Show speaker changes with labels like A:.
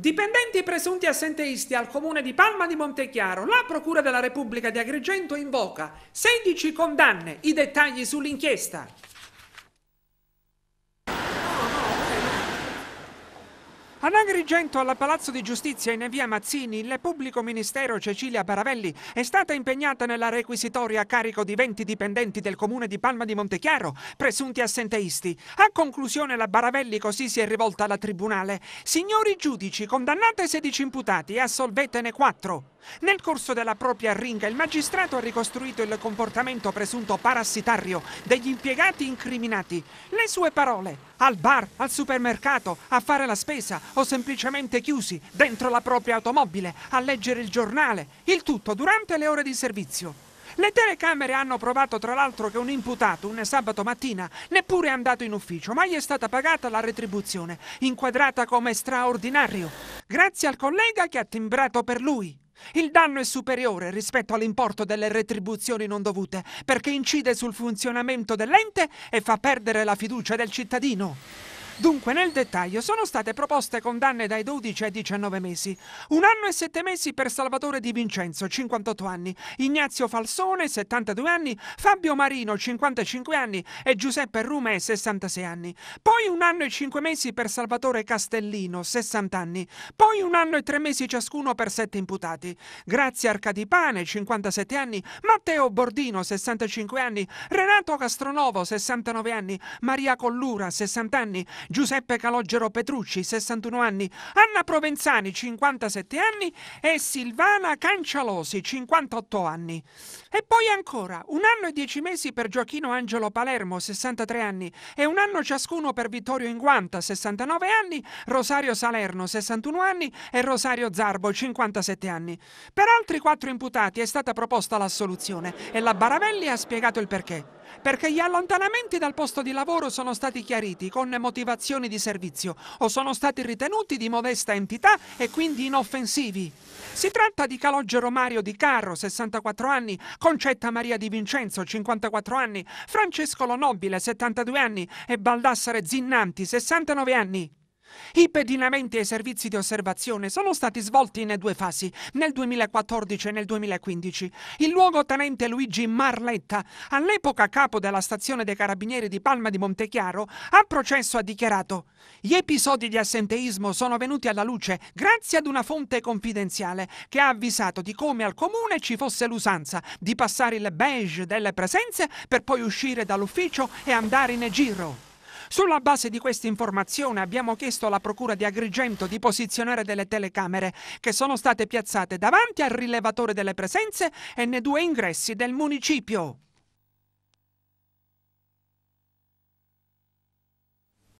A: Dipendenti presunti assenteisti al comune di Palma di Montechiaro, la Procura della Repubblica di Agrigento invoca 16 condanne, i dettagli sull'inchiesta. Ad Agrigento, al Palazzo di Giustizia in via Mazzini, il pubblico ministero Cecilia Paravelli è stata impegnata nella requisitoria a carico di 20 dipendenti del comune di Palma di Montechiaro, presunti assenteisti. A conclusione la Paravelli così si è rivolta alla tribunale. Signori giudici, condannate 16 imputati e assolvetene 4. Nel corso della propria ringa il magistrato ha ricostruito il comportamento presunto parassitario degli impiegati incriminati. Le sue parole, al bar, al supermercato, a fare la spesa o semplicemente chiusi dentro la propria automobile, a leggere il giornale, il tutto durante le ore di servizio. Le telecamere hanno provato tra l'altro che un imputato un sabato mattina neppure è andato in ufficio, ma gli è stata pagata la retribuzione, inquadrata come straordinario, grazie al collega che ha timbrato per lui. Il danno è superiore rispetto all'importo delle retribuzioni non dovute perché incide sul funzionamento dell'ente e fa perdere la fiducia del cittadino. Dunque, nel dettaglio, sono state proposte condanne dai 12 ai 19 mesi. Un anno e sette mesi per Salvatore Di Vincenzo, 58 anni, Ignazio Falsone, 72 anni, Fabio Marino, 55 anni e Giuseppe Rume, 66 anni. Poi un anno e cinque mesi per Salvatore Castellino, 60 anni. Poi un anno e tre mesi ciascuno per sette imputati. Grazia Arcadipane, 57 anni, Matteo Bordino, 65 anni, Renato Castronovo, 69 anni, Maria Collura, 60 anni, Giuseppe Calogero Petrucci, 61 anni, Anna Provenzani, 57 anni e Silvana Cancialosi, 58 anni. E poi ancora, un anno e dieci mesi per Gioachino Angelo Palermo, 63 anni, e un anno ciascuno per Vittorio Inguanta, 69 anni, Rosario Salerno, 61 anni e Rosario Zarbo, 57 anni. Per altri quattro imputati è stata proposta l'assoluzione e la Baravelli ha spiegato il perché perché gli allontanamenti dal posto di lavoro sono stati chiariti con motivazioni di servizio o sono stati ritenuti di modesta entità e quindi inoffensivi. Si tratta di Calogero Mario Di Carro, 64 anni, Concetta Maria Di Vincenzo, 54 anni, Francesco Lonobile, 72 anni e Baldassare Zinnanti, 69 anni. I pedinamenti e i servizi di osservazione sono stati svolti in due fasi, nel 2014 e nel 2015. Il luogotenente Luigi Marletta, all'epoca capo della stazione dei carabinieri di Palma di Montechiaro, a processo ha dichiarato «Gli episodi di assenteismo sono venuti alla luce grazie ad una fonte confidenziale che ha avvisato di come al comune ci fosse l'usanza di passare il beige delle presenze per poi uscire dall'ufficio e andare in giro». Sulla base di questa informazione abbiamo chiesto alla Procura di Agrigento di posizionare delle telecamere che sono state piazzate davanti al rilevatore delle presenze e nei due ingressi del municipio.